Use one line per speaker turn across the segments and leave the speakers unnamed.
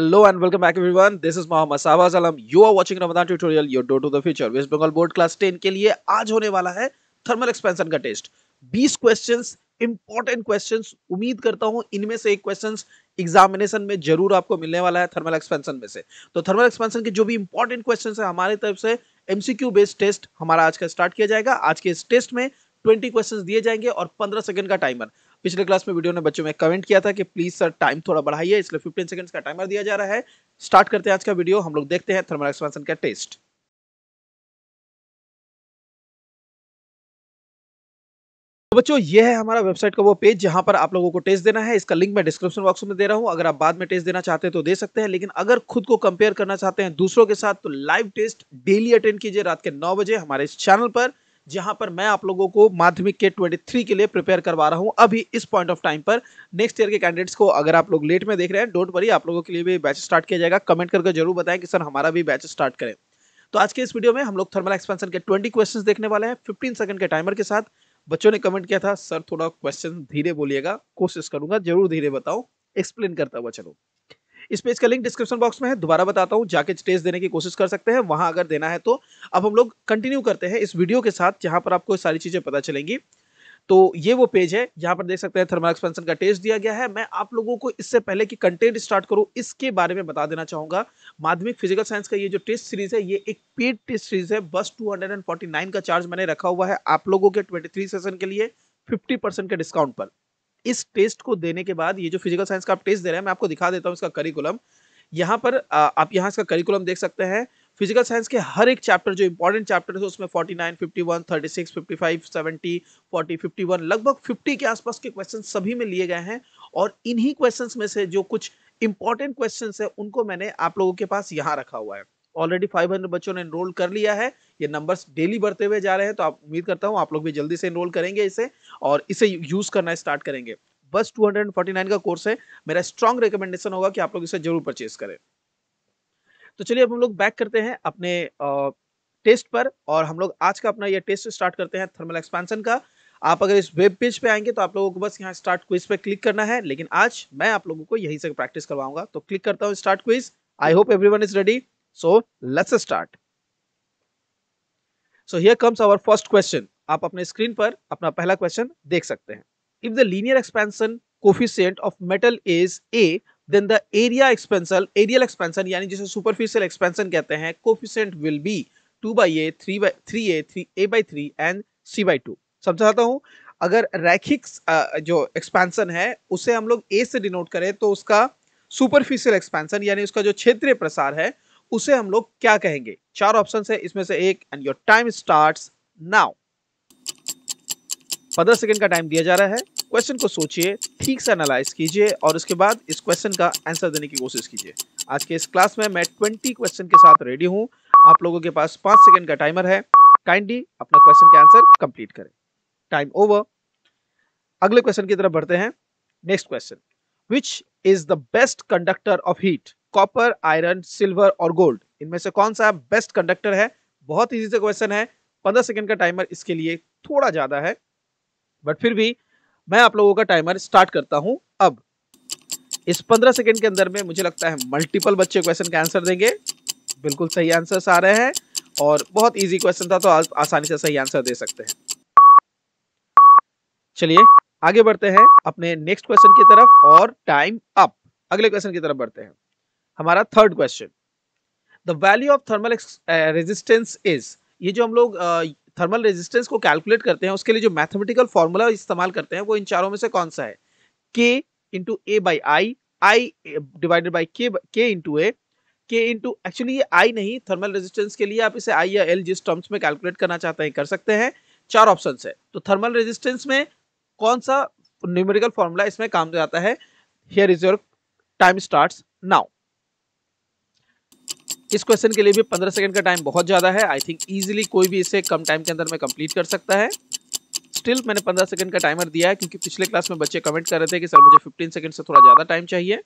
Hello and welcome back everyone. This is Mohammad Sabaz Alam. You are watching Ramadan tutorial Your Door to the Future. West Bengal Board Class 10 के लिए आज होने वाला है thermal expansion का test 20 questions, important questions. उम्मीद करता हूँ इनमें से एक questions एग्जामिनेशन में जरूर आपको मिलने वाला है थर्मल एक्सपेंशन में से तो थर्मल एक्सपेंशन के जो भी इंपॉर्टेंट क्वेश्चन है हमारे तरफ से एमसीक्यू बेस्ड टेस्ट हमारा आज का स्टार्ट किया जाएगा आज के इस टेस्ट में 20 क्वेश्चंस दिए जाएंगे और 15 सेकंड का टाइमर पिछले क्लास में वीडियो ने बच्चों में कमेंट किया था कि प्लीज सर टाइम थोड़ा बढ़ाइए इसलिए फिफ्टीन सेकंड्स का टाइमर दिया जा रहा है स्टार्ट करते हैं आज का वीडियो हम लोग देखते हैं थर्मल एक्सपेंशन का टेस्ट तो बच्चों ये है हमारा वेबसाइट का वो पेज जहां पर आप लोगों को टेस्ट देना है इसका लिंक मैं डिस्क्रिप्शन बॉक्स में दे रहा हूं अगर आप बाद में टेस्ट देना चाहते हैं तो दे सकते हैं लेकिन अगर खुद को कंपेयर करना चाहते हैं दूसरों के साथ तो लाइव टेस्ट डेली अटेंड कीजिए रात के नौ बजे हमारे इस चैनल पर जहां पर मैं आप लोगों को माध्यमिक के 23 के लिए प्रिपेयर करवा रहा हूं अभी इस पॉइंट ऑफ टाइम पर नेक्स्ट ईयर के कैंडिडेट्स को अगर आप लोग लेट में देख रहे हैं डोंट वरी आप लोगों के लिए भी बैच स्टार्ट किया जाएगा कमेंट करके जरूर बताएं कि सर हमारा भी बैच स्टार्ट करें तो आज के इस वीडियो में हम लोग थर्मल एक्सपेंशन के ट्वेंटी क्वेश्चन देखने वाले हैं फिफ्टीन सेकंड के टाइमर के साथ बच्चों ने कमेंट किया था सर थोड़ा क्वेश्चन धीरे बोलिएगा कोशिश करूंगा जरूर धीरे बताओ एक्सप्लेन करता हुआ चलो इस पेज का लिंक डिस्क्रिप्शन बॉक्स में है दोबारा बताता हूँ जाके स्टेज देने की कोशिश कर सकते हैं वहाँ अगर देना है तो अब हम लोग कंटिन्यू करते हैं इस वीडियो के साथ जहाँ पर आपको सारी चीज़ें पता चलेंगी तो ये वो पेज है यहाँ पर देख सकते हैं थर्मल एक्सपेंशन का टेस्ट दिया गया है मैं आप लोगों को इससे पहले कि कंटेंट स्टार्ट करूँ इसके बारे में बता देना चाहूँगा माध्यमिक फिजिकल साइंस का ये जो टेस्ट सीरीज है ये एक पेड टेस्ट सीरीज है बस 249 का चार्ज मैंने रखा हुआ है आप लोगों के 23 सेशन के लिए 50 परसेंट के डिस्काउंट पर इस टेस्ट को देने के बाद ये जो फिजिकल साइंस का आप टेस्ट दे रहे हैं मैं आपको दिखा देता हूँ इसका करिकुलम यहाँ पर आप यहाँ इसका करिकुलम देख सकते हैं फिजिकल साइंस के हर एक चैप्टर जो इंपॉर्टेंट चैप्टर है उसमें 49, 51, 36, 55, 70, 40, 51 लगभग 50 के आसपास के क्वेश्चन सभी में लिए गए हैं और इन्हीं क्वेश्चन में से जो कुछ इंपॉर्टेंट क्वेश्चन है उनको मैंने आप लोगों के पास यहाँ रखा हुआ है ऑलरेडी 500 बच्चों ने एनरोल कर लिया है ये नंबर्स डेली बढ़ते हुए जा रहे हैं तो आप उम्मीद करता हूँ आप लोग भी जल्दी से इनरोल करेंगे इसे और इसे यूज़ करना स्टार्ट करेंगे बस 249 का कोर्स है मेरा स्ट्रॉन्ग रिकमेंडेशन होगा कि आप लोग इसे जरूर परचेज करें तो चलिए अब हम लोग बैक करते हैं अपने टेस्ट पर और हम लोग आज का अपना ये टेस्ट स्टार्ट करते हैं थर्मल एक्सपेंशन का आप अगर इस वेब पेज पे आएंगे तो आप लोगों को बस यहाँ स्टार्ट क्विज पे क्लिक करना है लेकिन आज मैं आप लोगों को यहीं से प्रैक्टिस करवाऊंगा तो क्लिक करता हूँ start quiz I hope everyone is ready so let's start so here comes our first question आप अपने स्क्रीन पर अपना पहला क्वेश्चन देख सकते हैं if the linear expansion coefficient of metal is A then the area expansion areal expansion यानी जिसे सुपरफिशियल एक्सपेंशन कहते हैं coefficient will be two by A three by three A three A by three and C by two समझाता हूँ अगर रैखिक जो expansion है उसे हम लोग ए से डिनोट करें तो उसका सुपरफिशियल एक्सपेंशन यानी उसका जो क्षेत्रीय प्रसार है उसे हम लोग क्या कहेंगे चार ऑप्शन है इसमें से एक and your time start now पंद्रह सेकेंड का टाइम दिया जा रहा है क्वेश्चन को सोचिए ठीक से एनालाइज कीजिए और उसके बाद इस क्वेश्चन का आंसर देने की कोशिश कीजिए आज के इस क्लास में मैं ट्वेंटी क्वेश्चन के साथ रेडी हूँ आप लोगों के पास पांच सेकेंड का टाइमर है काइंडली अपना क्वेश्चन का आंसर कंप्लीट करें टाइम ओवर अगले क्वेश्चन की तरफ बढ़ते हैं next question which is the best conductor of heat copper iron silver और गोल्ड इनमें से कौन सा बेस्ट कंडक्टर है बहुत ईजी से क्वेश्चन है पंद्रह सेकेंड का टाइमर इसके लिए थोड़ा ज़्यादा है बट फिर भी मैं आप लोगों का टाइमर स्टार्ट करता हूं अब इस पंद्रह सेकेंड के अंदर में मुझे लगता है मल्टीपल बच्चे क्वेश्चन का आंसर देंगे बिल्कुल सही आंसर आ रहे हैं और बहुत इजी क्वेश्चन था तो आप आसानी से सही आंसर दे सकते हैं चलिए आगे बढ़ते हैं अपने नेक्स्ट क्वेश्चन की तरफ और टाइम अप अगले क्वेश्चन की तरफ बढ़ते हैं हमारा third question the value of thermal resistance is ये जो हम लोग थर्मल uh, रेजिस्टेंस को कैलकुलेट करते हैं उसके लिए जो मैथमेटिकल फॉर्मूला इस्तेमाल करते हैं वो इन चारों में से कौन सा है K into A by I I divided by K K into ए के इंटू एक्चुअली ये आई नहीं थर्मल रेजिस्टेंस के लिए आप इसे आई या एल जिस टर्म्स में कैलकुलेट करना चाहते हैं कर सकते हैं चार ऑप्शन है तो थर्मल रेजिस्टेंस में कौन सा न्यूमेरिकल फॉर्मूला इसमें काम जाता है here is your time start now इस क्वेश्चन के लिए भी पंद्रह सेकंड का टाइम बहुत ज़्यादा है आई थिंक ईजिली कोई भी इसे कम टाइम के अंदर में कंप्लीट कर सकता है स्टिल मैंने पंद्रह सेकंड का टाइमर दिया है क्योंकि पिछले क्लास में बच्चे कमेंट कर रहे थे कि सर मुझे फिफ्टीन सेकंड से थोड़ा ज़्यादा टाइम चाहिए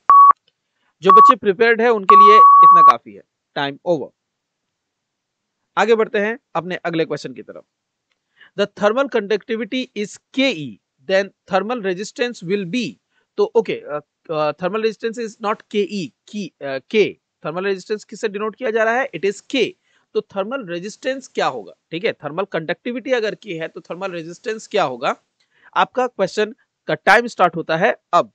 जो बच्चे प्रिपेयर्ड है उनके लिए इतना काफ़ी है टाइम ओवर आगे बढ़ते हैं अपने अगले क्वेश्चन की तरफ the thermal conductivity is K E then thermal resistance will be तो okay thermal resistance is not K E की के थर्मल रेजिस्टेंस किससे डिनोट किया जा रहा है इट इज के तो थर्मल रेजिस्टेंस क्या होगा ठीक है थर्मल कंडक्टिविटी अगर की है तो थर्मल रेजिस्टेंस क्या होगा आपका क्वेश्चन का टाइम स्टार्ट होता है अब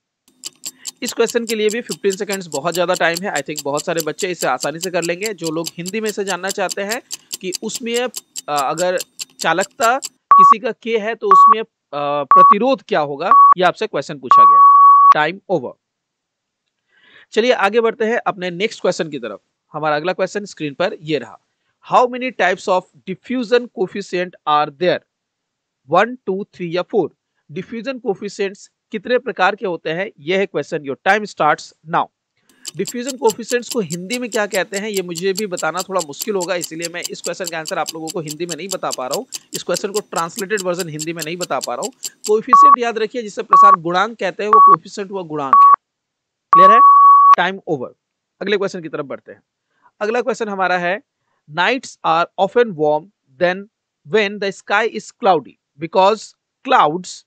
इस क्वेश्चन के लिए भी 15 सेकंड्स बहुत ज़्यादा टाइम है आई थिंक बहुत सारे बच्चे इसे आसानी से कर लेंगे जो लोग हिंदी में से जानना चाहते हैं कि उसमें अगर चालकता किसी का के है तो उसमें प्रतिरोध क्या होगा यह आपसे क्वेश्चन पूछा गया टाइम ओवर चलिए आगे बढ़ते हैं अपने नेक्स्ट क्वेश्चन की तरफ हमारा अगला क्वेश्चन स्क्रीन पर यह रहा how many types of diffusion coefficient are there one two three या फोर डिफ्यूजन कोफिशियंट कितने प्रकार के होते हैं यह है question your time start now diffusion coefficient को हिंदी में क्या कहते हैं ये मुझे भी बताना थोड़ा मुश्किल होगा इसलिए मैं इस क्वेश्चन का आंसर आप लोगों को हिंदी में नहीं बता पा रहा हूँ इस क्वेश्चन को ट्रांसलेटेड वर्जन हिंदी में नहीं बता पा रहा हूँ कोफिशियंट याद रखिए जिसे प्रसार गुणांक कहते हैं वो कोफिशियंट हुआ गुणांक है क्लियर है टाइम ओवर अगले क्वेश्चन की तरफ बढ़ते हैं अगला क्वेश्चन हमारा है nights are often warm then when the sky is cloudy because clouds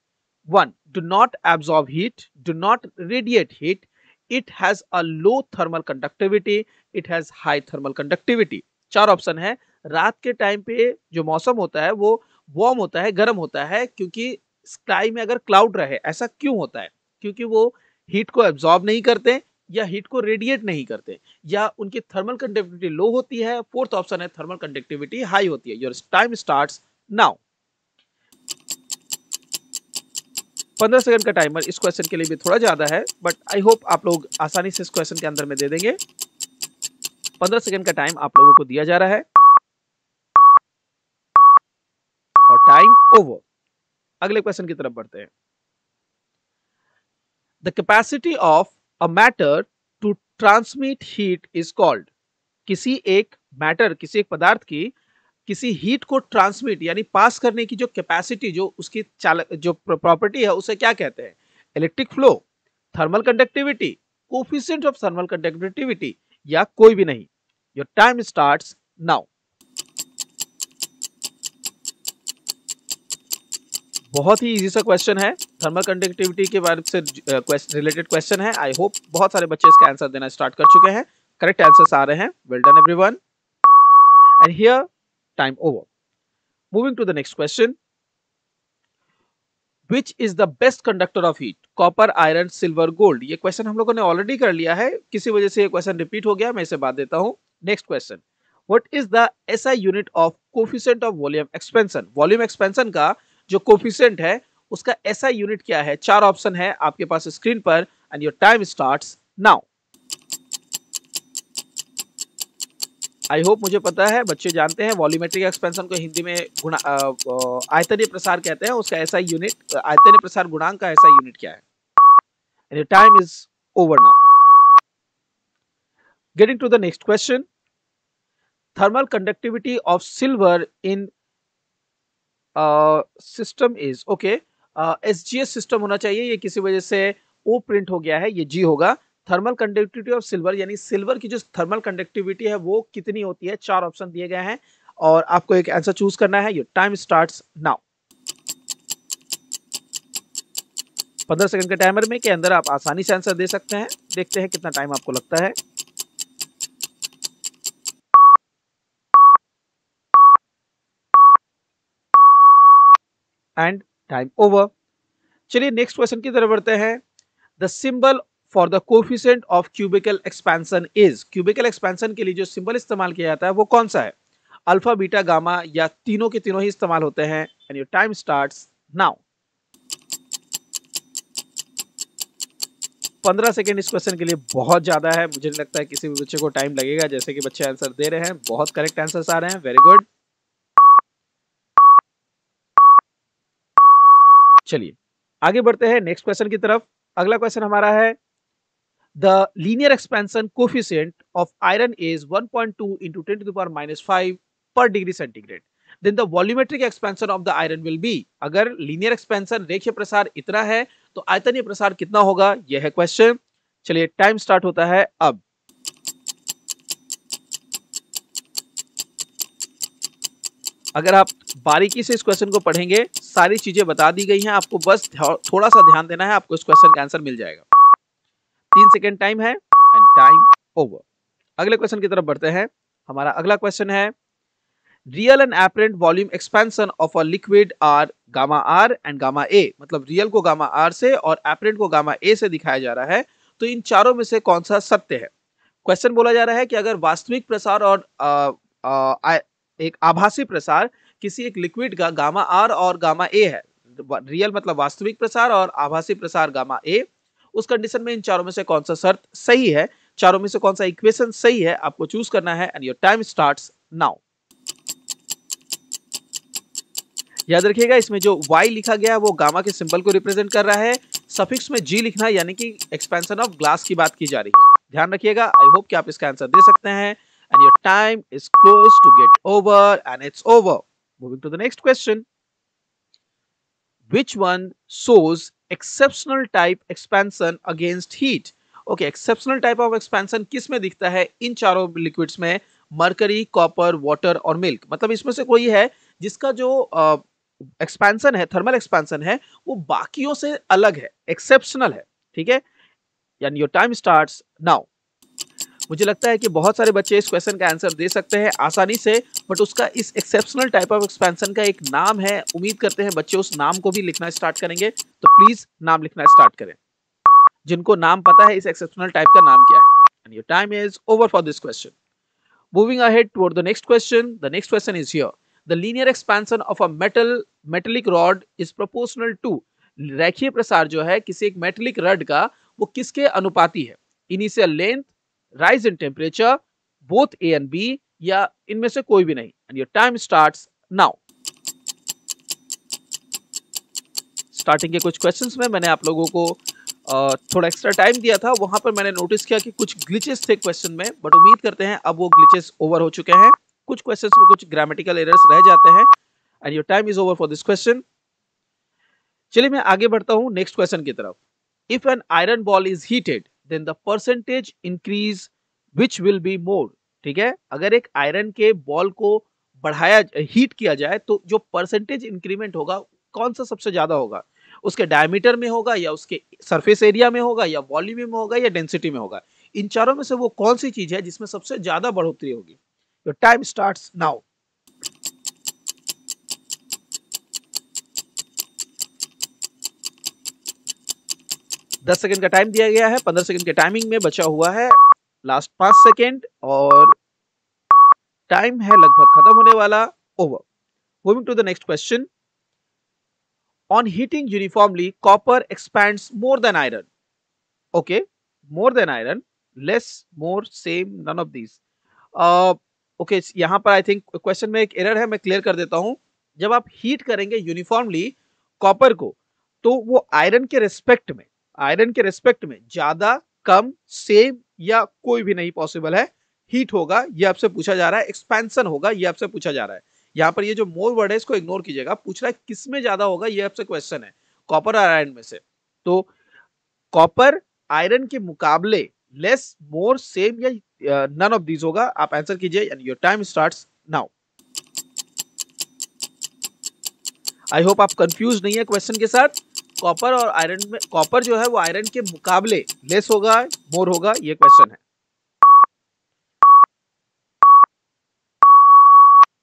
one do not absorb heat do not radiate heat it has a low thermal conductivity it has high thermal conductivity चार option है रात के time पे जो मौसम होता है वो वार्म होता है गर्म होता है क्योंकि स्काई में अगर क्लाउड रहे ऐसा क्यों होता है क्योंकि वो हीट को एब्जॉर्ब नहीं करते या हीट को रेडिएट नहीं करते या उनकी थर्मल कंडक्टिविटी लो होती है फोर्थ ऑप्शन है थर्मल कंडक्टिविटी हाई होती है योर टाइम स्टार्ट नाउ पंद्रह सेकंड का टाइमर इस क्वेश्चन के लिए भी थोड़ा ज्यादा है बट आई होप आप लोग आसानी से इस क्वेश्चन के अंदर में दे देंगे पंद्रह सेकंड का टाइम आप लोगों को दिया जा रहा है और टाइम ओवर अगले क्वेश्चन की तरफ बढ़ते हैं the capacity of a matter to transmit heat is called किसी एक मैटर किसी एक पदार्थ की किसी हीट को ट्रांसमिट यानी पास करने की जो कैपेसिटी जो उसकी चालक जो प्रॉपर्टी है उसे क्या कहते हैं electric flow thermal conductivity coefficient of thermal conductivity या कोई भी नहीं योर टाइम स्टार्ट्स नाउ बहुत ही इजी सा क्वेश्चन है थर्मल कंडक्टिविटी के बारे से रिलेटेड क्वेश्चन है आई होप बहुत सारे बच्चे इसका आंसर देना स्टार्ट कर चुके हैं करेक्ट आंसर्स आ रहे हैं well done everyone and here time over moving to the next question which is the best conductor of heat copper iron silver gold ये क्वेश्चन हम लोगों ने ऑलरेडी कर लिया है किसी वजह से ये क्वेश्चन रिपीट हो गया मैं इसे बात देता हूँ next question what is the I unit of coefficient of volume expansion volume expansion का जो कोफिशेंट है उसका ऐसा यूनिट क्या है चार ऑप्शन है आपके पास स्क्रीन पर and your time start now I hope मुझे पता है बच्चे जानते हैं वॉल्यूमेट्रिक एक्सपेंशन को हिंदी में गुणा आयतनीय प्रसार कहते हैं उसका ऐसा यूनिट आयतनीय प्रसार गुणांक का ऐसा यूनिट क्या है time is over now getting to the next question thermal conductivity of silver in system is okay S G S system होना चाहिए ये किसी वजह से ओ प्रिंट हो गया है ये जी होगा थर्मल कंडक्टिविटी ऑफ सिल्वर यानी सिल्वर की जो थर्मल कंडक्टिविटी है वो कितनी होती है चार ऑप्शन दिए गए हैं और आपको एक आंसर चूज करना है योर टाइम स्टार्ट नाउ पंद्रह सेकंड के टाइमर में के अंदर आप आसानी से आंसर दे सकते हैं देखते हैं कितना टाइम आपको लगता है एंड टाइम ओवर चलिए नेक्स्ट क्वेश्चन की तरफ बढ़ते हैं the symbol for the coefficient of cubical expansion is cubical expansion के लिए जो सिंबल इस्तेमाल किया जाता है वो कौन सा है अल्फा बीटा गामा या तीनों के तीनों ही इस्तेमाल होते हैं and your time start now पंद्रह सेकेंड इस क्वेश्चन के लिए बहुत ज़्यादा है मुझे नहीं लगता है किसी भी बच्चे को टाइम लगेगा जैसे कि बच्चे आंसर दे रहे हैं बहुत करेक्ट आंसर्स आ रहे हैं वेरी गुड चलिए आगे बढ़ते हैं नेक्स्ट क्वेश्चन की तरफ अगला क्वेश्चन हमारा है the linear expansion coefficient of iron is 1.2 point two into ten to the power minus five per degree centigrade then the volumetric expansion of the iron will be अगर लीनियर एक्सपेंशन रेखीय प्रसार इतना है तो आयतनीय प्रसार कितना होगा यह है क्वेश्चन चलिए टाइम स्टार्ट होता है अब अगर आप बारीकी से इस क्वेश्चन को पढ़ेंगे सारी चीजें बता दी गई हैं आपको बस थोड़ा सा ध्यान देना है आपको इस क्वेश्चन का आंसर मिल जाएगा तीन सेकेंड टाइम है एंड टाइम ओवर अगले क्वेश्चन की तरफ बढ़ते हैं हमारा अगला क्वेश्चन है real and apparent volume expansion of a liquid are gamma R and gamma A मतलब रियल को गामा आर से और एपरेंट को गामा ए से दिखाया जा रहा है तो इन चारों में से कौन सा सत्य है क्वेश्चन बोला जा रहा है कि अगर वास्तविक प्रसार और एक आभासी प्रसार किसी एक लिक्विड का गामा आर और गामा ए है रियल मतलब वास्तविक प्रसार और आभासी प्रसार गामा ए उस कंडीशन में इन चारों में से कौन सा शर्त सही है चारों में से कौन सा इक्वेशन सही है आपको चूज करना है and your time start now याद रखिएगा इसमें जो y लिखा गया है वो गामा के सिंबल को रिप्रेजेंट कर रहा है सफिक्स में g लिखना यानी कि एक्सपेंशन ऑफ ग्लास की बात की जा रही है ध्यान रखिएगा आई होप कि आप इसका आंसर दे सकते हैं and your time is close to get over and it's over. Moving to the next question. Which one shows exceptional type expansion against heat? Okay exceptional type of expansion किस में दिखता है इन चारों लिक्विड्स में mercury copper water और milk मतलब इसमें से कोई है जिसका जो एक्सपेंशन uh, है थर्मल एक्सपेंशन है वो बाकियों से अलग है एक्सेप्शनल है ठीक है यानी योर टाइम स्टार्ट नाउ मुझे लगता है कि बहुत सारे बच्चे इस क्वेश्चन का आंसर दे सकते हैं आसानी से बट उसका इस एक्सेप्शनल टाइप ऑफ एक्सपेंशन का एक नाम है उम्मीद करते हैं बच्चे उस नाम को भी लिखना स्टार्ट करेंगे तो प्लीज नाम लिखना स्टार्ट करें जिनको नाम पता है इस एक्सेप्शनल टाइप का नाम क्या है and your time is over for this question moving ahead toward the next question the next question is here the linear expansion of a metal metallic rod is proportional to रेखीय प्रसार जो है किसी एक मेटलिक रॉड का वो किसके अनुपाती है initial length rise in temperature both A and B या इनमें से कोई भी नहीं and your time start now starting के कुछ क्वेश्चंस में मैंने आप लोगों को थोड़ा एक्स्ट्रा टाइम दिया था वहां पर मैंने नोटिस किया कि कुछ ग्लिचेस थे क्वेश्चन में बट उम्मीद करते हैं अब वो ग्लिचेस ओवर हो चुके हैं कुछ क्वेश्चंस में कुछ ग्रामेटिकल एरर्स रह जाते हैं and your time is over for this question चलिए मैं आगे बढ़ता हूं नेक्स्ट क्वेश्चन की तरफ if an iron ball is heated then the percentage increase which will be more ठीक है अगर एक आयरन के बॉल को बढ़ाया हीट किया जाए तो जो परसेंटेज इंक्रीमेंट होगा कौन सा सबसे ज्यादा होगा उसके डायमीटर में होगा या उसके सरफेस एरिया में होगा या वॉल्यूम में होगा या डेंसिटी में होगा इन चारों में से वो कौन सी चीज है जिसमें सबसे ज्यादा बढ़ोतरी होगी टाइम स्टार्ट नाउ दस सेकेंड का टाइम दिया गया है पंद्रह सेकेंड के टाइमिंग में बचा हुआ है लास्ट पांच सेकेंड और टाइम है लगभग खत्म होने वाला over moving to the next question on heating uniformly copper expand more than iron okay more than iron less more same none of these okay यहां पर आई थिंक क्वेश्चन में एक एरर है मैं क्लियर कर देता हूं जब आप हीट करेंगे यूनिफॉर्मली कॉपर को तो वो आयरन के रेस्पेक्ट में आयरन के रेस्पेक्ट में ज्यादा कम सेम या कोई भी नहीं पॉसिबल है हीट होगा ये आपसे पूछा जा रहा है एक्सपेंशन होगा ये आपसे पूछा जा रहा है यहाँ पर ये जो मोर वर्ड है इसको इग्नोर कीजिएगा पूछ रहा है किस में ज्यादा होगा ये आपसे क्वेश्चन है कॉपर और आयरन में से तो कॉपर आयरन के मुकाबले लेस मोर सेम या नन ऑफ दीज होगा आप आंसर कीजिए and your time starts now I hope आप कंफ्यूज नहीं है क्वेश्चन के साथ कॉपर और आयरन में कॉपर जो है वो आयरन के मुकाबले लेस होगा मोर होगा ये क्वेश्चन है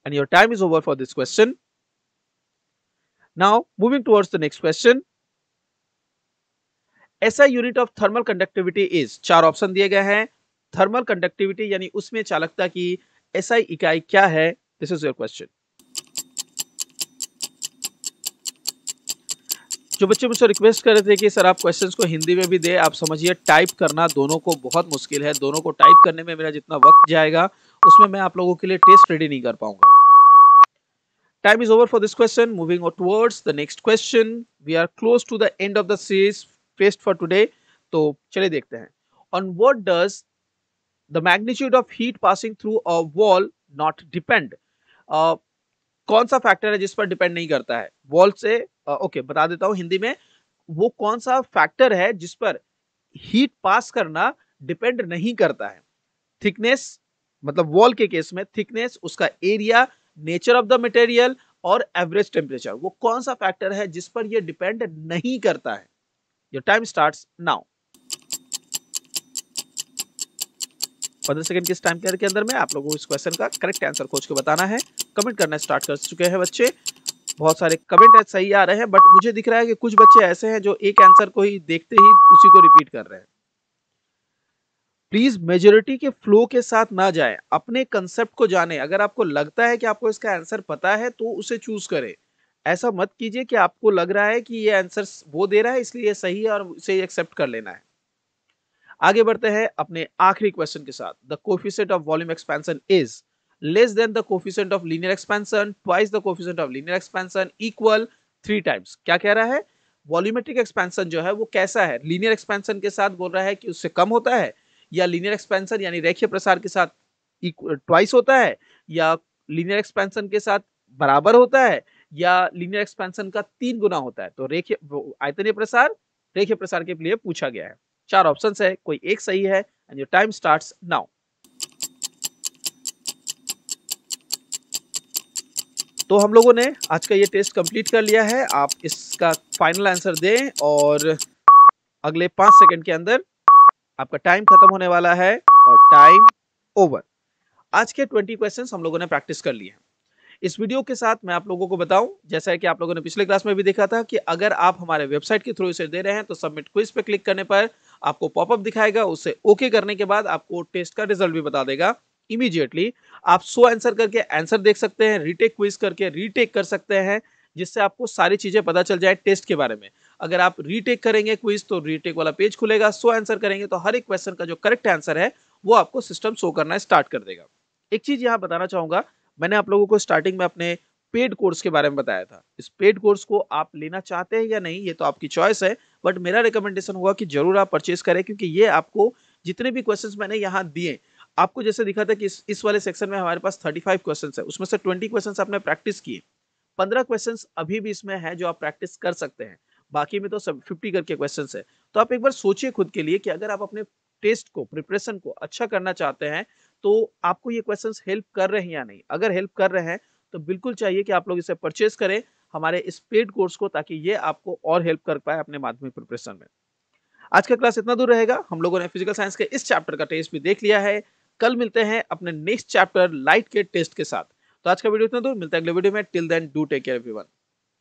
and your time is over for this question now moving towards the next question ऐसा unit of thermal conductivity is चार ऑप्शन दिए गए हैं थर्मल कंडक्टिविटी यानी उसमें चालकता की ऐसा इकाई क्या है दिस इज योर क्वेश्चन जो बच्चे मुझसे रिक्वेस्ट कर रहे थे कि सर आप क्वेश्चंस को हिंदी में भी दे आप समझिए टाइप करना दोनों को बहुत मुश्किल है दोनों को टाइप करने में मेरा जितना वक्त जाएगा उसमें मैं आप लोगों के लिए टेस्ट रेडी नहीं कर पाऊंगा time is over for this question moving towards the next question we are close to the end of the series fest for today तो चले देखते हैं on what does the magnitude of heat passing through a wall not depend कौन सा factor है जिस पर depend नहीं करता है वॉल से ओके बता देता हूँ हिंदी में वो कौन सा फैक्टर है जिस पर हीट पास करना डिपेंड नहीं करता है थिकनेस मतलब वॉल के केस में थिकनेस उसका area nature of the material और एवरेज टेम्परेचर वो कौन सा फैक्टर है जिस पर ये डिपेंड नहीं करता है योर टाइम स्टार्ट्स नाउ पंद्रह सेकंड किस टाइम के अंदर में आप लोगों को इस क्वेश्चन का करेक्ट आंसर खोज के बताना है कमेंट करना स्टार्ट कर चुके हैं बच्चे बहुत सारे कमेंट सही आ रहे हैं बट मुझे दिख रहा है कि कुछ बच्चे ऐसे हैं जो एक आंसर को ही देखते ही उसी को रिपीट कर रहे हैं प्लीज मेजोरिटी के फ्लो के साथ ना जाएं अपने कंसेप्ट को जाने अगर आपको लगता है कि आपको इसका आंसर पता है तो उसे चूज करें ऐसा मत कीजिए कि आपको लग रहा है कि ये आंसर वो दे रहा है इसलिए ये सही है और उसे एक्सेप्ट कर लेना है आगे बढ़ते हैं अपने आखिरी क्वेश्चन के साथ the coefficient of volume expansion is less than the coefficient of linear expansion twice the coefficient of linear expansion equal three times क्या कह रहा है volumetric expansion जो है वो कैसा है linear expansion के साथ बोल रहा है कि उससे कम होता है या linear expansion यानी रेखीय प्रसार के साथ twice होता है या linear expansion के साथ बराबर होता है या लीनियर एक्सपेंशन का तीन गुना होता है तो रेखीय आयतनीय प्रसार रेखीय प्रसार के लिए पूछा गया है चार ऑप्शन है कोई एक सही है and your time start now तो हम लोगों ने आज का ये टेस्ट कंप्लीट कर लिया है आप इसका फाइनल आंसर दें और अगले पाँच सेकंड के अंदर आपका टाइम खत्म होने वाला है और टाइम ओवर आज के ट्वेंटी क्वेश्चन हम लोगों ने प्रैक्टिस कर लिए हैं इस वीडियो के साथ मैं आप लोगों को बताऊं जैसा कि आप लोगों ने पिछले क्लास में भी देखा था कि अगर आप हमारे वेबसाइट के थ्रू इसे दे रहे हैं तो सबमिट क्विज पे क्लिक करने पर आपको पॉपअप दिखाएगा उसे ओके करने के बाद आपको टेस्ट का रिजल्ट भी बता देगा इमीजिएटली आप सो आंसर करके आंसर देख सकते हैं रीटेक क्विज करके रीटेक कर सकते हैं जिससे आपको सारी चीज़ें पता चल जाए टेस्ट के बारे में अगर आप रीटेक करेंगे क्विज तो रीटेक वाला पेज खुलेगा सो आंसर करेंगे तो हर एक क्वेश्चन का जो करेक्ट आंसर है वो आपको सिस्टम शो करना स्टार्ट कर देगा एक चीज़ यहाँ बताना चाहूंगा मैंने आप लोगों को स्टार्टिंग में अपने पेड कोर्स के बारे में बताया था इस पेड कोर्स को आप लेना चाहते हैं या नहीं ये तो आपकी चॉइस है बट मेरा रिकमेंडेशन होगा कि जरूर आप परचेज करें क्योंकि ये आपको जितने भी क्वेश्चंस मैंने यहाँ दिए आपको जैसे दिखा था कि इस इस वाले सेक्शन में हमारे पास 35 क्वेश्चंस है उसमें से 20 क्वेश्चंस आपने प्रैक्टिस किए 15 क्वेश्चंस अभी भी इसमें है जो आप प्रैक्टिस कर सकते हैं बाकी में तो सब फिफ्टी करके क्वेश्चन है तो आप एक बार सोचिए खुद के लिए कि अगर आप अपने टेस्ट को प्रिपरेशन को अच्छा करना चाहते हैं तो आपको ये क्वेश्चन हेल्प कर रहे हैं या नहीं अगर हेल्प कर रहे हैं तो बिल्कुल चाहिए कि आप लोग इसे परचेज करें हमारे इस पेड कोर्स को ताकि ये आपको और हेल्प कर पाए अपने माध्यमिक प्रिपरेशन में आज का क्लास इतना दूर रहेगा हम लोगों ने फिजिकल साइंस के इस चैप्टर का टेस्ट भी देख लिया है कल मिलते हैं अपने नेक्स्ट चैप्टर लाइट के टेस्ट के साथ तो आज का वीडियो इतना दूर मिलता है अगले वीडियो में till then do take care everyone